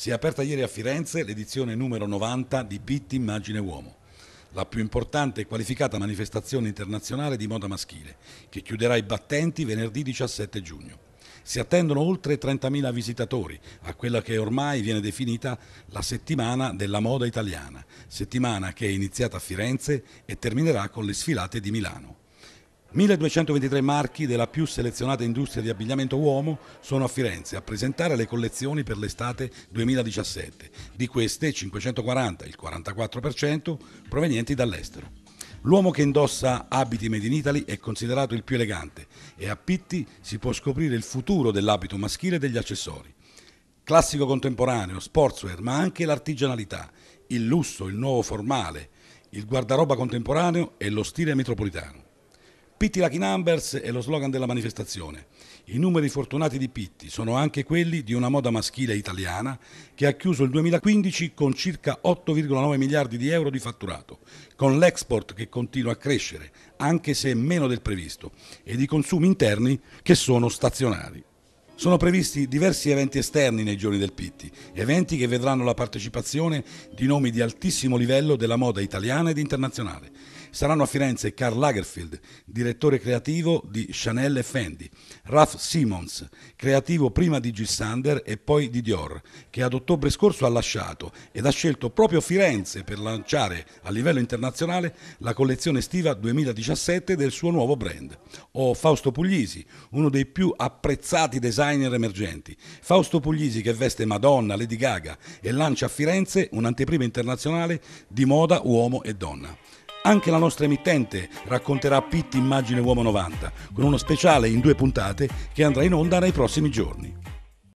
Si è aperta ieri a Firenze l'edizione numero 90 di Pitti Immagine Uomo, la più importante e qualificata manifestazione internazionale di moda maschile, che chiuderà i battenti venerdì 17 giugno. Si attendono oltre 30.000 visitatori a quella che ormai viene definita la settimana della moda italiana, settimana che è iniziata a Firenze e terminerà con le sfilate di Milano. 1223 marchi della più selezionata industria di abbigliamento uomo sono a Firenze a presentare le collezioni per l'estate 2017, di queste 540, il 44%, provenienti dall'estero. L'uomo che indossa abiti made in Italy è considerato il più elegante e a Pitti si può scoprire il futuro dell'abito maschile e degli accessori. Classico contemporaneo, sportswear, ma anche l'artigianalità, il lusso, il nuovo formale, il guardaroba contemporaneo e lo stile metropolitano. Pitti Lucky Numbers è lo slogan della manifestazione. I numeri fortunati di Pitti sono anche quelli di una moda maschile italiana che ha chiuso il 2015 con circa 8,9 miliardi di euro di fatturato, con l'export che continua a crescere, anche se meno del previsto, ed i consumi interni che sono stazionari. Sono previsti diversi eventi esterni nei giorni del Pitti, eventi che vedranno la partecipazione di nomi di altissimo livello della moda italiana ed internazionale. Saranno a Firenze Karl Lagerfeld, direttore creativo di Chanel e Fendi, Ralph Simons, creativo prima di G. Sander e poi di Dior, che ad ottobre scorso ha lasciato ed ha scelto proprio Firenze per lanciare a livello internazionale la collezione estiva 2017 del suo nuovo brand. O Fausto Puglisi, uno dei più apprezzati designer emergenti. Fausto Puglisi che veste Madonna, Lady Gaga e lancia a Firenze un'anteprima internazionale di moda uomo e donna. Anche la nostra emittente racconterà Pitti Immagine Uomo 90 con uno speciale in due puntate che andrà in onda nei prossimi giorni.